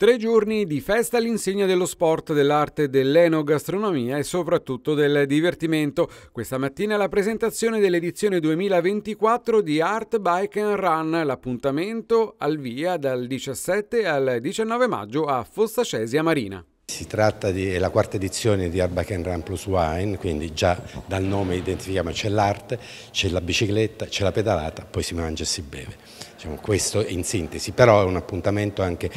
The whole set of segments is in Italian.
Tre giorni di festa all'insegna dello sport, dell'arte, dell'enogastronomia e soprattutto del divertimento. Questa mattina la presentazione dell'edizione 2024 di Art Bike and Run, l'appuntamento al via dal 17 al 19 maggio a Fossascesia Marina. Si tratta della quarta edizione di Arbacan Run Plus Wine, quindi già dal nome identifichiamo c'è l'arte, c'è la bicicletta, c'è la pedalata, poi si mangia e si beve. Diciamo, questo in sintesi, però è un appuntamento anche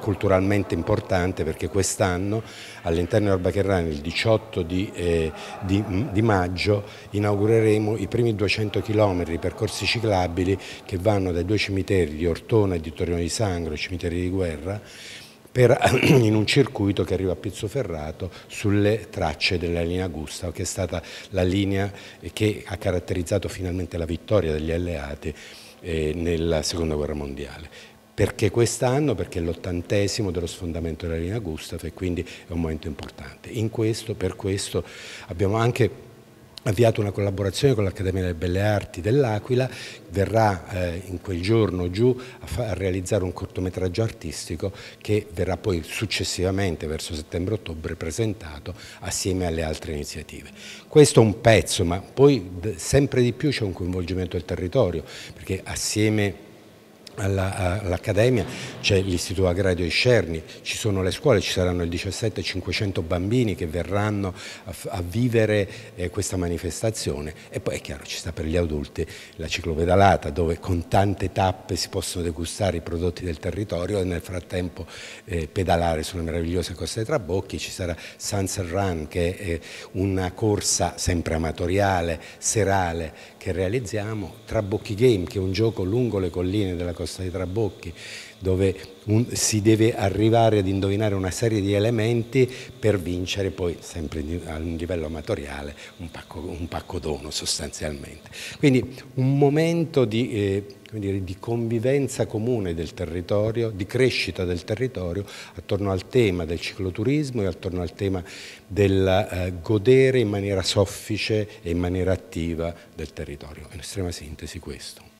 culturalmente importante perché quest'anno all'interno di Arbacan Run il 18 di, eh, di, di maggio inaugureremo i primi 200 km percorsi ciclabili che vanno dai due cimiteri di Ortona e di Torino di Sangro, cimiteri di guerra, per, in un circuito che arriva a Pizzoferrato sulle tracce della linea Gustav, che è stata la linea che ha caratterizzato finalmente la vittoria degli alleati eh, nella seconda guerra mondiale. Perché quest'anno? Perché è l'ottantesimo dello sfondamento della linea Gustav e quindi è un momento importante. In questo, per questo abbiamo anche avviato una collaborazione con l'Accademia delle Belle Arti dell'Aquila, verrà eh, in quel giorno giù a, a, realizzare un cortometraggio artistico che verrà poi successivamente verso settembre-ottobre presentato assieme alle altre iniziative. Questo è un pezzo, ma poi sempre di più c'è un coinvolgimento del territorio, perché assieme all'Accademia c'è l'Istituto Agrario di Scerni, ci sono le scuole, ci saranno il 17-500 bambini che verranno a, a vivere eh, questa manifestazione e poi è chiaro ci sta per gli adulti la ciclopedalata dove con tante tappe si possono degustare i prodotti del territorio e nel frattempo eh, pedalare sulle meravigliose coste dei Trabocchi, ci sarà Sunset Run che è eh, una corsa sempre amatoriale, serale che realizziamo, Trabocchi Game che è un gioco lungo le colline della costa di Trabocchi dove un, si deve arrivare ad indovinare una serie di elementi per vincere poi sempre a un livello amatoriale un pacco, un pacco dono sostanzialmente. Quindi un momento di... Eh, dire, di convivenza comune del territorio, di crescita del territorio attorno al tema del cicloturismo e attorno al tema del eh, godere in maniera soffice e in maniera attiva del territorio. In estrema sintesi questo.